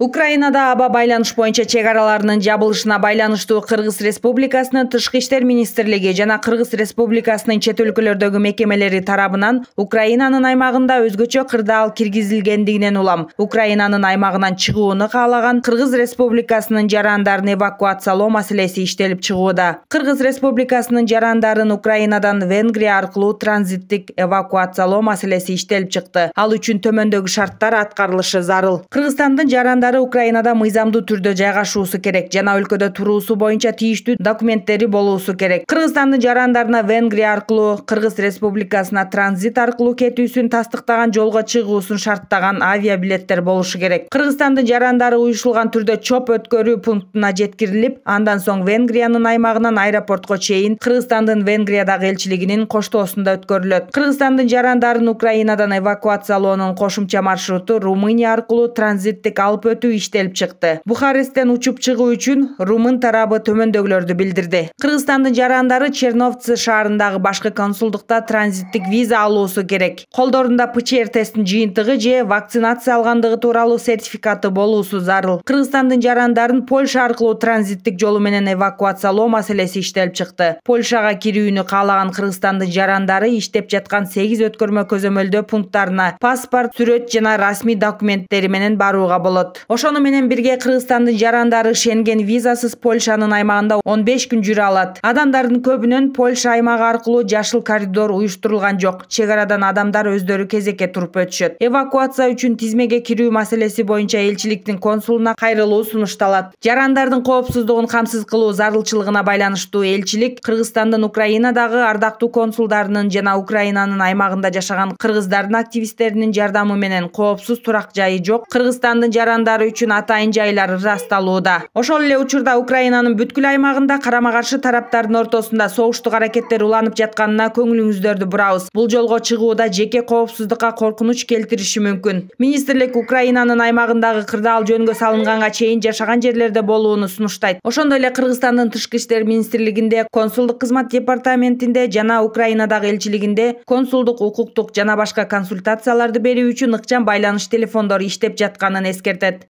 украинада аба байланыш боюнча чек араларынын жабылышына байланыштуу кыргыз республикасынын тышкы иштер министрлиги жана кыргыз республикасынын чет өлкөлөрдөгү мекемелери тарабынан украинанын аймагында өзгөчө кырдаал киргизилгендигинен улам украинанын аймагынан чыгууну каалаган кыргыз республикасынын жарандарын эвакуациялоо маселеси иштелип чыгууда кыргыз республикасынын жарандарын украинадан венгрия аркылуу транзиттик эвакуациялоо маселеси иштелип чыкты ал үчүн төмөндөгү шарттар аткарылышы зарыл кыргызстандын жарандары украинада мыйзамдуу түрдө жайгашуусу керек жана өлкөдө туруусу боюнча тийиштүү документтери болуусу керек кыргызстандын жарандарына венгрия аркылуу кыргыз республикасына транзит аркылуу кетүүсүн тастыктаган жолго чыгуусун шарттаган авиабилеттер болушу керек кыргызстандын жарандары уюшулган түрдө чоп өткөрүү пунктуна жеткирилип андан соң венгриянын аймагынан аэропортко чейин кыргызстандын венгриядагы элчилигинин коштоосунда өткөрүлөт кыргызстандын жарандарын украинадан эвакуациялоонун кошумча маршруту румыния аркылуу транзиттик алып өт өтүү иштелип чыкты бухаресттен учуп чыгуу үчүн румын тарабы төмөндөгүлөрдү билдирди кыргызстандын жарандары черновцы шаарындагы башкы консулдукта транзиттик виза алуусу керек колдорунда пчр тесттин жыйынтыгы же вакцинация алгандыгы тууралуу сертификаты болуусу зарыл кыргызстандын жарандарын польша аркылуу транзиттик жолу менен эвакуациялоо маселеси иштелип чыкты польшага кирүүнү каалаган кыргызстандын жарандары иштеп жаткан сегиз өткөрмө көзөмөлдөө пункттарына паспорт сүрөт жана расмий документтери менен барууга болот ошону менен бирге кыргызстандын жарандары шенген визасыз польшанын аймагында он беш күн жүрө алат адамдардын көбүнөн польша аймагы аркылуу жашыл коридор уюштурулган жок чек арадан адамдар өздөрү кезекке туруп өтүшөт эвакуация үчүн тизмеге кирүү маселеси боюнча элчиликтин консулуна кайрылуу сунушталат жарандардын коопсуздугун камсыз кылуу зарылчылыгына байланыштуу элчилик кыргызстандын украинадагы ардактуу консулдарынын жана украинанын аймагында жашаган кыргыздардын активисттеринин жардамы менен коопсуз турак жайы жок кыргызстандын жарандары жаштары үчүн атайын жайлар ырасталууда ошол эле учурда украинанын бүткүл аймагында карама каршы тараптардын ортосунда согуштук аракеттер уланып жатканына көңүлүңүздөрдү бурабыз бул жолго чыгууда жеке коопсуздукка коркунуч келтириши мүмкүн министрлик украинанын аймагындагы кырдаал жөнгө салынганга чейин жашаган жерлерде болууну сунуштайт ошондой эле кыргызстандын тышкы иштер министрлигинде консулдук кызмат департаментинде жана украинадагы элчилигинде консулдук укуктук жана башка консультацияларды берүү үчүн ыкчам байланыш телефондору иштеп жатканын эскертет